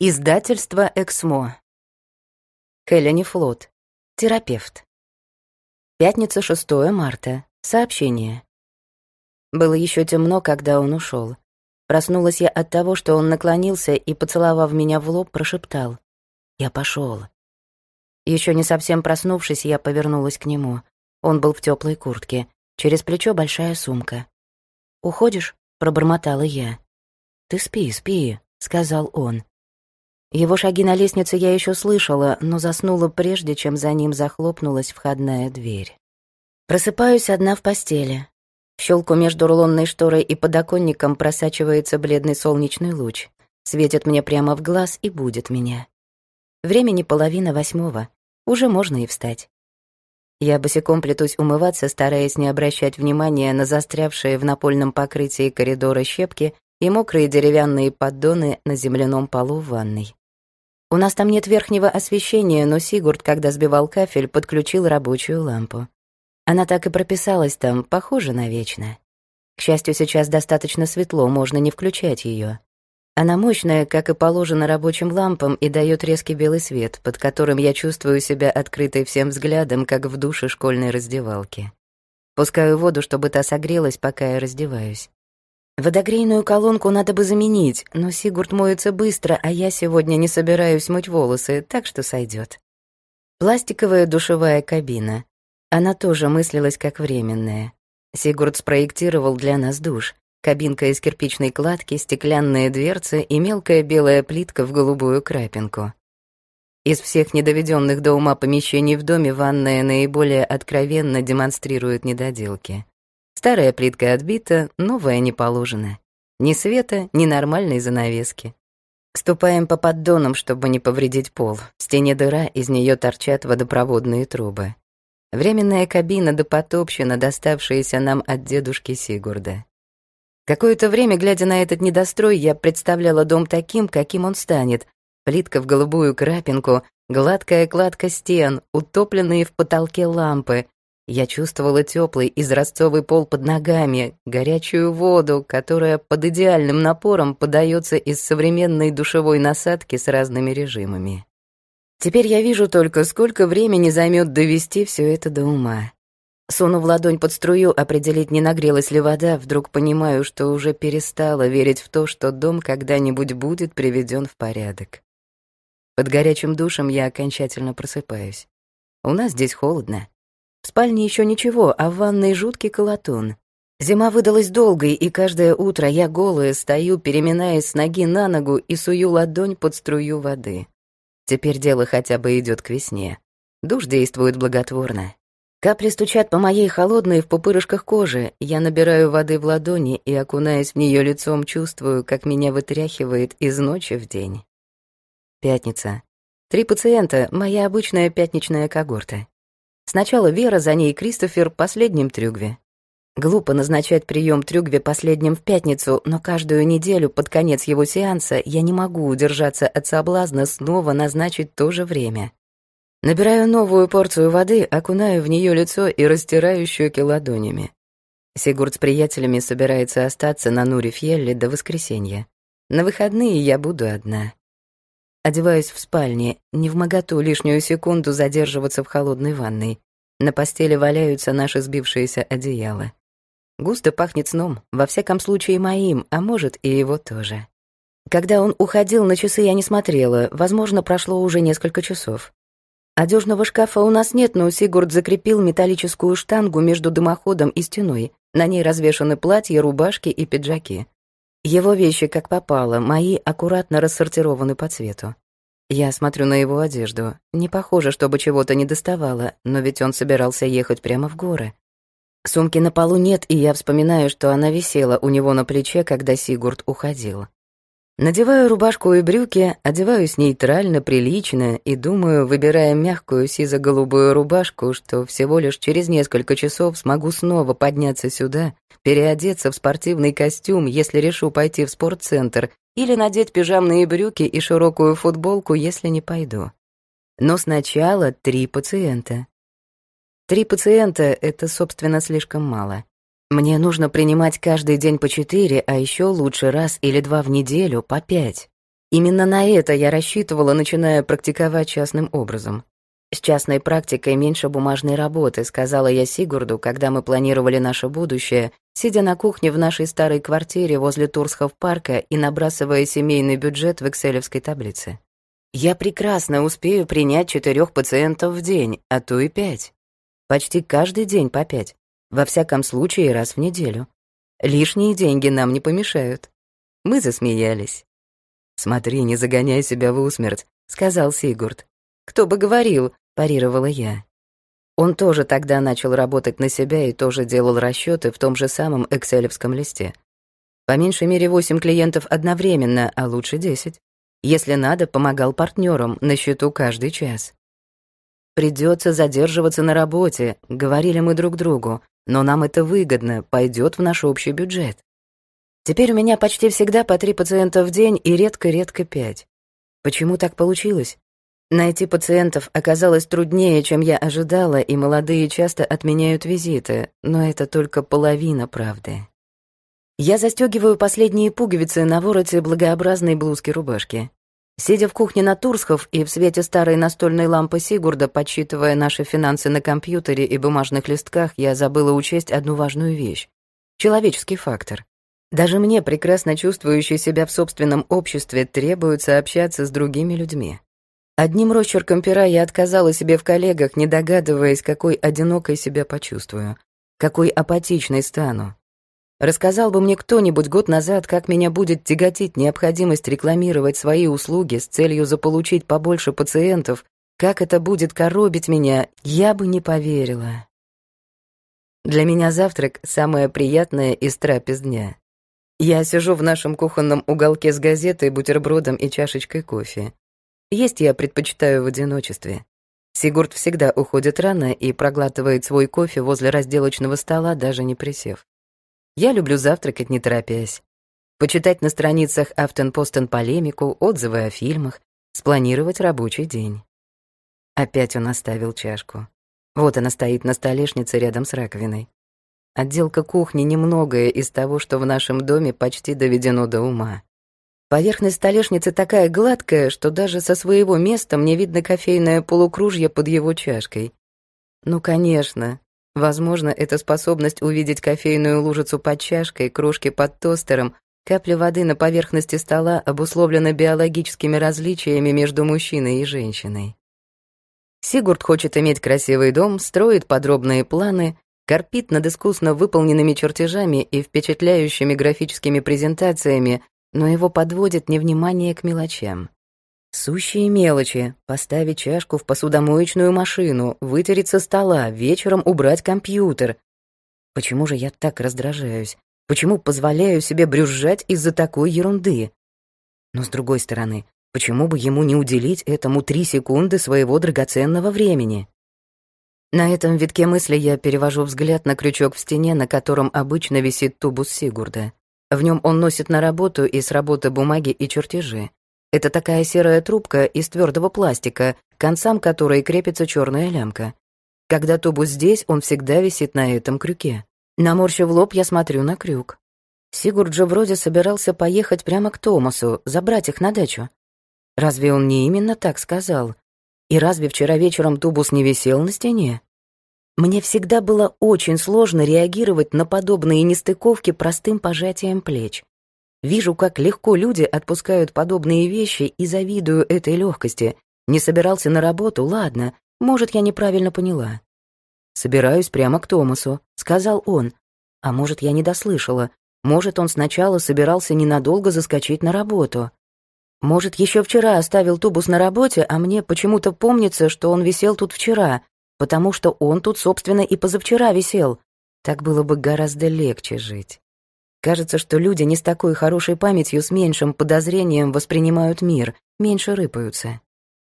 Издательство «Эксмо». Хелени Флот. Терапевт. Пятница, 6 марта. Сообщение. Было еще темно, когда он ушел. Проснулась я от того, что он наклонился и, поцеловав меня в лоб, прошептал. «Я пошел. Еще не совсем проснувшись, я повернулась к нему. Он был в теплой куртке. Через плечо большая сумка. «Уходишь?» — пробормотала я. «Ты спи, спи», — сказал он. Его шаги на лестнице я еще слышала, но заснула прежде, чем за ним захлопнулась входная дверь. Просыпаюсь одна в постели. В щелку между рулонной шторой и подоконником просачивается бледный солнечный луч. Светит мне прямо в глаз и будет меня. Времени половина восьмого. Уже можно и встать. Я босиком плетусь умываться, стараясь не обращать внимания на застрявшие в напольном покрытии коридора щепки и мокрые деревянные поддоны на земляном полу ванной. У нас там нет верхнего освещения, но Сигурд, когда сбивал кафель, подключил рабочую лампу. Она так и прописалась там, похоже на вечно. К счастью, сейчас достаточно светло, можно не включать ее. Она мощная, как и положено рабочим лампам, и даёт резкий белый свет, под которым я чувствую себя открытой всем взглядом, как в душе школьной раздевалки. Пускаю воду, чтобы та согрелась, пока я раздеваюсь. Водогрейную колонку надо бы заменить, но Сигурд моется быстро, а я сегодня не собираюсь мыть волосы, так что сойдет. Пластиковая душевая кабина. Она тоже мыслилась как временная. Сигурд спроектировал для нас душ. Кабинка из кирпичной кладки, стеклянные дверцы и мелкая белая плитка в голубую крапинку. Из всех недоведенных до ума помещений в доме ванная наиболее откровенно демонстрирует недоделки. Старая плитка отбита, новая не положена. Ни света, ни нормальной занавески. Ступаем по поддонам, чтобы не повредить пол. В стене дыра, из нее торчат водопроводные трубы. Временная кабина допотопщена, доставшаяся нам от дедушки Сигурда. Какое-то время, глядя на этот недострой, я представляла дом таким, каким он станет. Плитка в голубую крапинку, гладкая кладка стен, утопленные в потолке лампы, я чувствовала теплый изразцовый пол под ногами, горячую воду, которая под идеальным напором подается из современной душевой насадки с разными режимами. Теперь я вижу только, сколько времени займет довести все это до ума. Сунув ладонь под струю, определить, не нагрелась ли вода, вдруг понимаю, что уже перестала верить в то, что дом когда-нибудь будет приведен в порядок. Под горячим душем я окончательно просыпаюсь. У нас здесь холодно. В спальне еще ничего, а в ванной жуткий колотун. Зима выдалась долгой, и каждое утро я голая стою, переминаясь с ноги на ногу и сую ладонь под струю воды. Теперь дело хотя бы идет к весне. Душ действует благотворно. Капли стучат по моей холодной в пупырышках кожи. Я набираю воды в ладони и, окунаясь в нее лицом, чувствую, как меня вытряхивает из ночи в день. Пятница. Три пациента — моя обычная пятничная когорта. Сначала Вера, за ней Кристофер, последним Трюгве. Глупо назначать прием Трюгве последним в пятницу, но каждую неделю под конец его сеанса я не могу удержаться от соблазна снова назначить то же время. Набираю новую порцию воды, окунаю в нее лицо и растираю щеки ладонями. Сигурд с приятелями собирается остаться на Нурифьелле до воскресенья. На выходные я буду одна. Одеваюсь в спальне, не в моготу лишнюю секунду задерживаться в холодной ванной. На постели валяются наши сбившиеся одеяла. Густо пахнет сном, во всяком случае моим, а может и его тоже. Когда он уходил, на часы я не смотрела, возможно, прошло уже несколько часов. Одежного шкафа у нас нет, но Сигурд закрепил металлическую штангу между дымоходом и стеной. На ней развешаны платья, рубашки и пиджаки. Его вещи как попало, мои аккуратно рассортированы по цвету. Я смотрю на его одежду. Не похоже, чтобы чего-то не доставало, но ведь он собирался ехать прямо в горы. Сумки на полу нет, и я вспоминаю, что она висела у него на плече, когда Сигурд уходил. Надеваю рубашку и брюки, одеваюсь нейтрально, прилично и думаю, выбирая мягкую сизо-голубую рубашку, что всего лишь через несколько часов смогу снова подняться сюда, переодеться в спортивный костюм, если решу пойти в спортцентр, или надеть пижамные брюки и широкую футболку, если не пойду. Но сначала три пациента. Три пациента — это, собственно, слишком мало. Мне нужно принимать каждый день по четыре, а еще лучше раз или два в неделю по пять. Именно на это я рассчитывала, начиная практиковать частным образом. С частной практикой меньше бумажной работы, сказала я Сигурду, когда мы планировали наше будущее, сидя на кухне в нашей старой квартире возле Турсхов парка и набрасывая семейный бюджет в экселевской таблице. Я прекрасно успею принять четырех пациентов в день, а то и пять. Почти каждый день по пять. Во всяком случае, раз в неделю. Лишние деньги нам не помешают. Мы засмеялись. «Смотри, не загоняй себя в усмерть», — сказал Сигурд. «Кто бы говорил», — парировала я. Он тоже тогда начал работать на себя и тоже делал расчеты в том же самом экселевском листе. По меньшей мере восемь клиентов одновременно, а лучше десять Если надо, помогал партнерам на счету каждый час. Придется задерживаться на работе, говорили мы друг другу, но нам это выгодно, пойдет в наш общий бюджет. Теперь у меня почти всегда по три пациента в день и редко-редко пять. Почему так получилось? Найти пациентов оказалось труднее, чем я ожидала, и молодые часто отменяют визиты, но это только половина правды. Я застегиваю последние пуговицы на вороте благообразной блузки-рубашки. Сидя в кухне на Натурсхов и в свете старой настольной лампы Сигурда, подсчитывая наши финансы на компьютере и бумажных листках, я забыла учесть одну важную вещь — человеческий фактор. Даже мне, прекрасно чувствующей себя в собственном обществе, требуется общаться с другими людьми. Одним росчерком пера я отказала себе в коллегах, не догадываясь, какой одинокой себя почувствую, какой апатичной стану, Рассказал бы мне кто-нибудь год назад, как меня будет тяготить необходимость рекламировать свои услуги с целью заполучить побольше пациентов, как это будет коробить меня, я бы не поверила. Для меня завтрак — самое приятное из трапез дня. Я сижу в нашем кухонном уголке с газетой, бутербродом и чашечкой кофе. Есть я предпочитаю в одиночестве. Сигурд всегда уходит рано и проглатывает свой кофе возле разделочного стола, даже не присев. Я люблю завтракать не торопясь. Почитать на страницах Автенпостен полемику, отзывы о фильмах, спланировать рабочий день. Опять он оставил чашку. Вот она стоит на столешнице рядом с раковиной. Отделка кухни немногое из того, что в нашем доме почти доведено до ума. Поверхность столешницы такая гладкая, что даже со своего места мне видно кофейное полукружье под его чашкой. Ну, конечно, Возможно, эта способность увидеть кофейную лужицу под чашкой, кружки под тостером, капли воды на поверхности стола обусловлена биологическими различиями между мужчиной и женщиной. Сигурд хочет иметь красивый дом, строит подробные планы, корпит над искусно выполненными чертежами и впечатляющими графическими презентациями, но его подводит невнимание к мелочам. Сущие мелочи — поставить чашку в посудомоечную машину, вытереть со стола, вечером убрать компьютер. Почему же я так раздражаюсь? Почему позволяю себе брюзжать из-за такой ерунды? Но с другой стороны, почему бы ему не уделить этому три секунды своего драгоценного времени? На этом витке мысли я перевожу взгляд на крючок в стене, на котором обычно висит тубус Сигурда. В нем он носит на работу и с работы бумаги и чертежи. Это такая серая трубка из твердого пластика, к концам которой крепится черная лямка. Когда тубус здесь, он всегда висит на этом крюке. Наморщив лоб, я смотрю на крюк. Сигурд же вроде собирался поехать прямо к Томасу, забрать их на дачу. Разве он не именно так сказал? И разве вчера вечером тубус не висел на стене? Мне всегда было очень сложно реагировать на подобные нестыковки простым пожатием плеч. Вижу, как легко люди отпускают подобные вещи и завидую этой легкости. Не собирался на работу, ладно, может, я неправильно поняла. Собираюсь прямо к Томасу, сказал он. А может, я не дослышала. Может, он сначала собирался ненадолго заскочить на работу. Может, еще вчера оставил тубус на работе, а мне почему-то помнится, что он висел тут вчера, потому что он тут, собственно, и позавчера висел. Так было бы гораздо легче жить. Кажется, что люди не с такой хорошей памятью, с меньшим подозрением воспринимают мир, меньше рыпаются.